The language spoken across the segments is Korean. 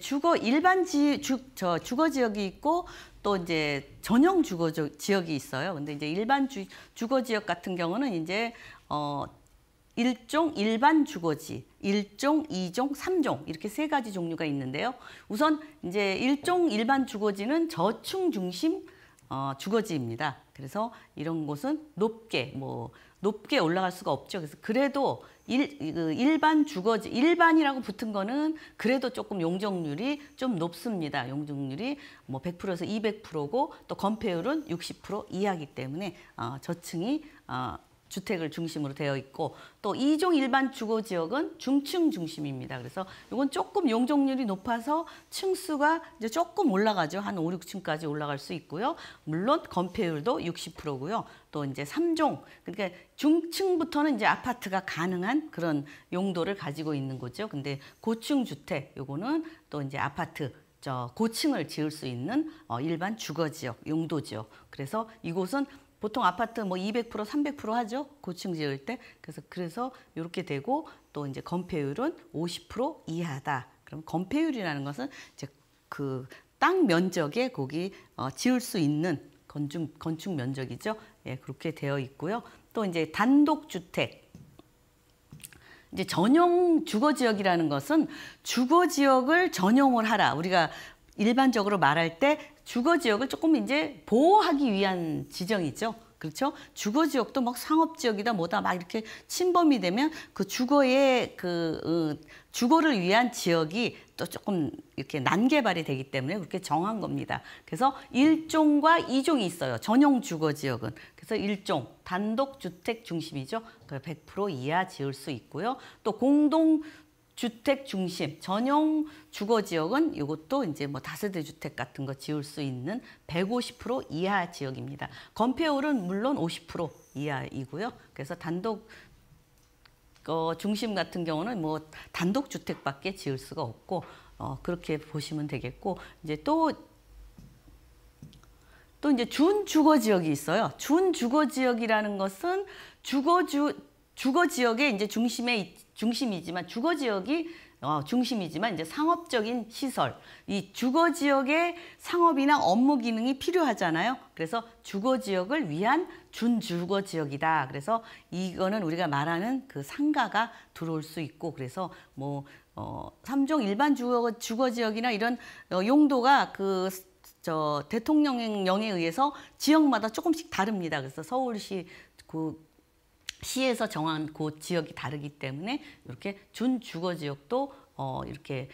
주거 일반 지, 주, 저 주거 지역이 있고 또 이제 전용 주거 지역이 있어요. 근데 이제 일반 주, 주거 지역 같은 경우는 이제 어 일종 일반 주거지, 일종이종삼종 이렇게 세 가지 종류가 있는데요. 우선 이제 일종 일반 주거지는 저층 중심 어, 주거지입니다. 그래서 이런 곳은 높게 뭐 높게 올라갈 수가 없죠. 그래서 그래도 일, 그 일반 주거지 일반이라고 붙은 거는 그래도 조금 용적률이 좀 높습니다. 용적률이 뭐 100%에서 200%고 또 건폐율은 60%이하기 때문에 어, 저층이 어, 주택을 중심으로 되어 있고 또 2종 일반 주거 지역은 중층 중심입니다. 그래서 이건 조금 용적률이 높아서 층수가 이제 조금 올라가죠. 한 5, 6층까지 올라갈 수 있고요. 물론 건폐율도 60%고요. 또 이제 3종 그러니까 중층부터는 이제 아파트가 가능한 그런 용도를 가지고 있는 거죠. 근데 고층 주택 요거는 또 이제 아파트 저 고층을 지을 수 있는 어, 일반 주거 지역, 용도 지역. 그래서 이곳은 보통 아파트 뭐 200% 300% 하죠 고층 지을 때 그래서 그래서 이렇게 되고 또 이제 건폐율은 50% 이하다. 그럼 건폐율이라는 것은 이제 그 땅 면적에 거기 어, 지을 수 있는 건축 건축 면적이죠. 예, 그렇게 되어 있고요. 또 이제 단독 주택 이제 전용 주거 지역이라는 것은 주거 지역을 전용을 하라. 우리가 일반적으로 말할 때 주거 지역을 조금 이제 보호하기 위한 지정이죠. 그렇죠? 주거 지역도 막 상업 지역이다 뭐다 막 이렇게 침범이 되면 그 주거의 그 어, 주거를 위한 지역이 또 조금 이렇게 난개발이 되기 때문에 그렇게 정한 겁니다. 그래서 일종과이종이 있어요. 전용 주거 지역은. 그래서 일종 단독 주택 중심이죠. 그래서 100% 이하 지을 수 있고요. 또 공동 주택 중심 전용 주거 지역은 이것도 이제 뭐 다세대 주택 같은 거 지을 수 있는 150% 이하 지역입니다. 건폐율은 물론 50% 이하이고요. 그래서 단독 어, 중심 같은 경우는 뭐 단독 주택밖에 지을 수가 없고 어, 그렇게 보시면 되겠고 이제 또 또 이제 준 주거 지역이 있어요. 준 주거 지역이라는 것은 주거 주 주거 지역의 이제 중심에 중심이지만 주거 지역이 어, 중심이지만 이제 상업적인 시설, 이 주거 지역의 상업이나 업무 기능이 필요하잖아요. 그래서 주거 지역을 위한 준주거 지역이다. 그래서 이거는 우리가 말하는 그 상가가 들어올 수 있고 그래서 뭐 어, 3종 일반 주거, 주거 지역이나 이런 어, 용도가 그 저 대통령령에 의해서 지역마다 조금씩 다릅니다. 그래서 서울시 그 시에서 정한 그 지역이 다르기 때문에 이렇게 준주거 지역도 어 이렇게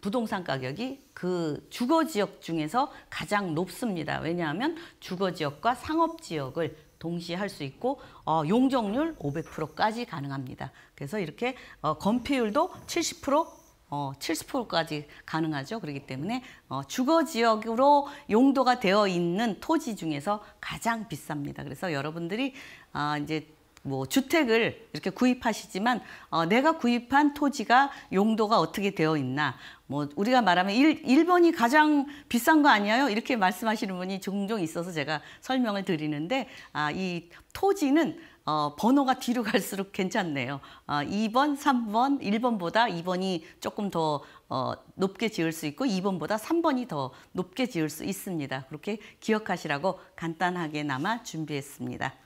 부동산 가격이 그 주거 지역 중에서 가장 높습니다. 왜냐하면 주거 지역과 상업 지역을 동시에 할 수 있고 어, 용적률 500%까지 가능합니다. 그래서 이렇게 어, 건폐율도 70% 어, 70%까지 가능하죠. 그렇기 때문에 어, 주거 지역으로 용도가 되어 있는 토지 중에서 가장 비쌉니다. 그래서 여러분들이 아, 이제 뭐 주택을 이렇게 구입하시지만 어, 내가 구입한 토지가 용도가 어떻게 되어 있나 뭐 우리가 말하면 일 1번이 가장 비싼 거 아니에요? 이렇게 말씀하시는 분이 종종 있어서 제가 설명을 드리는데 아, 이 토지는 어, 번호가 뒤로 갈수록 괜찮네요. 아 어, 2번, 3번, 1번보다 2번이 조금 더 어, 높게 지을 수 있고 2번보다 3번이 더 높게 지을 수 있습니다. 그렇게 기억하시라고 간단하게나마 준비했습니다.